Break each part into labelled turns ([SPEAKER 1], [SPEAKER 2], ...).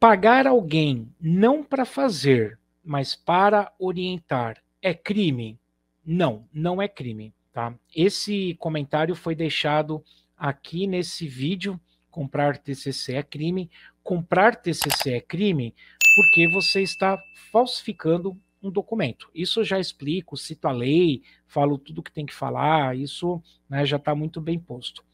[SPEAKER 1] Pagar alguém não para fazer, mas para orientar é crime? Não, não é crime, tá? Esse comentário foi deixado aqui nesse vídeo. Comprar TCC é crime. Comprar TCC é crime porque você está falsificando um documento. Isso eu já explico, cito a lei, falo tudo que tem que falar, isso né, já está muito bem posto.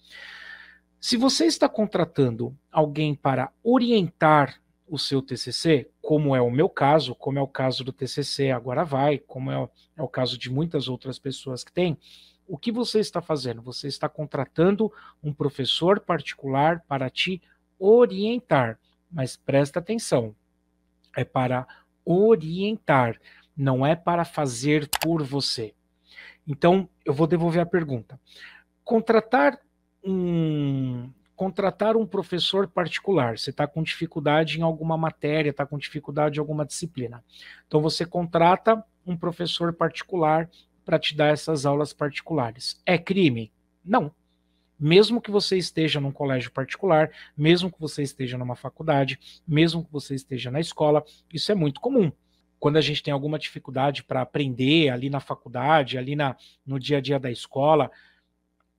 [SPEAKER 1] Se você está contratando alguém para orientar o seu TCC, como é o meu caso, como é o caso do TCC Agora Vai, como é o, é o caso de muitas outras pessoas que têm, o que você está fazendo? Você está contratando um professor particular para te orientar, mas presta atenção, é para orientar, não é para fazer por você. Então, eu vou devolver a pergunta. Contratar um contratar um professor particular. Você está com dificuldade em alguma matéria, está com dificuldade em alguma disciplina. Então você contrata um professor particular para te dar essas aulas particulares. É crime? Não. Mesmo que você esteja num colégio particular, mesmo que você esteja numa faculdade, mesmo que você esteja na escola, isso é muito comum quando a gente tem alguma dificuldade para aprender ali na faculdade, ali na, no dia a dia da escola,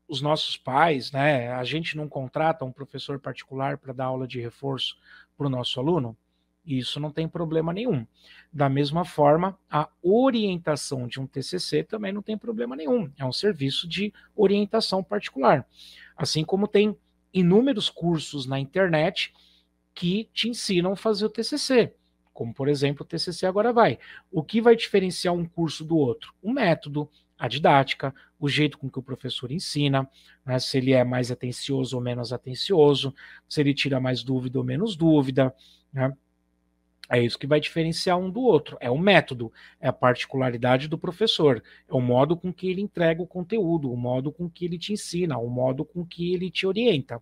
[SPEAKER 1] os nossos pais, né? A gente não contrata um professor particular para dar aula de reforço para o nosso aluno. Isso não tem problema nenhum. Da mesma forma, a orientação de um TCC também não tem problema nenhum. É um serviço de orientação particular. Assim como tem inúmeros cursos na internet que te ensinam a fazer o TCC como por exemplo o TCC agora vai. O que vai diferenciar um curso do outro? O método, a didática, o jeito com que o professor ensina, né, se ele é mais atencioso ou menos atencioso, se ele tira mais dúvida ou menos dúvida, né? É isso que vai diferenciar um do outro. É o método, é a particularidade do professor, é o modo com que ele entrega o conteúdo, o modo com que ele te ensina, o modo com que ele te orienta.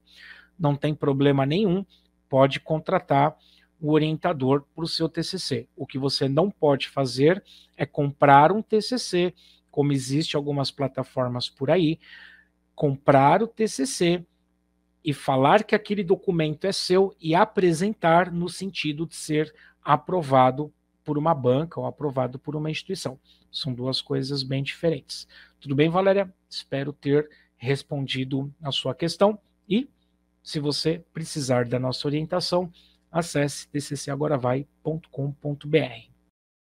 [SPEAKER 1] Não tem problema nenhum, pode contratar o orientador para o seu TCC. O que você não pode fazer é comprar um TCC, como existe algumas plataformas por aí, comprar o TCC e falar que aquele documento é seu e apresentar no sentido de ser aprovado por uma banca ou aprovado por uma instituição. São duas coisas bem diferentes. Tudo bem, Valéria? Espero ter respondido a sua questão e se você precisar da nossa orientação, acesse tccagoravai.com.br.